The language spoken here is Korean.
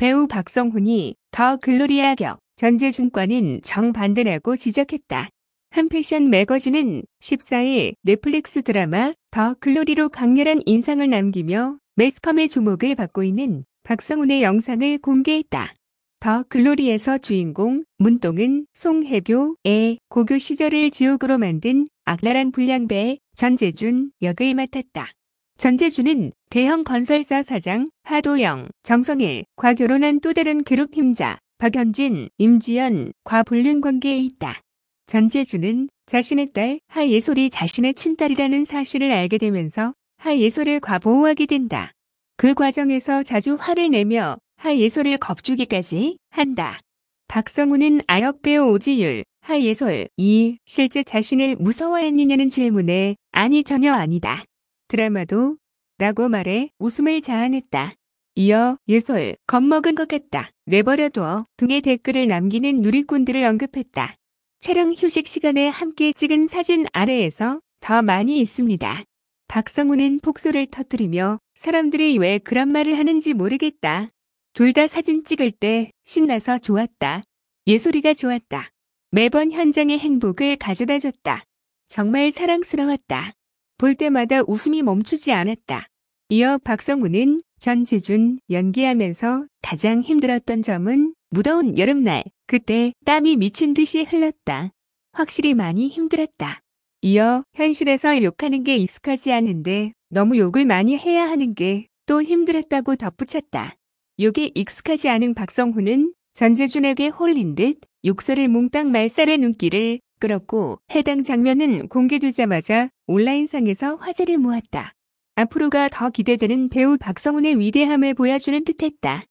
배우 박성훈이 더 글로리아 격전재증권은 정반대라고 지적했다. 한 패션 매거진은 14일 넷플릭스 드라마 더 글로리로 강렬한 인상을 남기며 매스컴의 주목을 받고 있는 박성훈의 영상을 공개했다. 더 글로리에서 주인공 문동은 송혜교의 고교 시절을 지옥으로 만든 악랄한 불량배 전재준 역을 맡았다. 전재준은 대형 건설사 사장 하도영, 정성일, 과 결혼한 또 다른 괴롭 힘자 박현진, 임지연, 과 불륜 관계에 있다. 전재준은 자신의 딸 하예솔이 자신의 친딸이라는 사실을 알게 되면서 하예솔을 과보호하게 된다. 그 과정에서 자주 화를 내며 하예솔을 겁주기까지 한다. 박성우는 아역배우 오지율, 하예솔, 이 실제 자신을 무서워했느냐는 질문에 아니 전혀 아니다. 드라마도 라고 말해 웃음을 자아냈다. 이어 예솔 겁먹은 것 같다. 내버려둬 등의 댓글을 남기는 누리꾼들을 언급했다. 촬영 휴식 시간에 함께 찍은 사진 아래에서 더 많이 있습니다. 박성우는 폭소를 터뜨리며 사람들이 왜 그런 말을 하는지 모르겠다. 둘 다 사진 찍을 때 신나서 좋았다. 예솔이가 좋았다. 매번 현장의 행복을 가져다 줬다. 정말 사랑스러웠다. 볼 때마다 웃음이 멈추지 않았다. 이어 박성우는 전재준 연기하면서 가장 힘들었던 점은 무더운 여름날 그때 땀이 미친 듯이 흘렀다. 확실히 많이 힘들었다. 이어 현실에서 욕하는 게 익숙하지 않은데 너무 욕을 많이 해야 하는 게 또 힘들었다고 덧붙였다. 욕에 익숙하지 않은 박성훈은 전재준에게 홀린 듯 욕설을 몽땅 말살의 눈길을 끌었고 해당 장면은 공개되자마자 온라인상에서 화제를 모았다. 앞으로가 더 기대되는 배우 박성훈의 위대함을 보여주는 듯했다.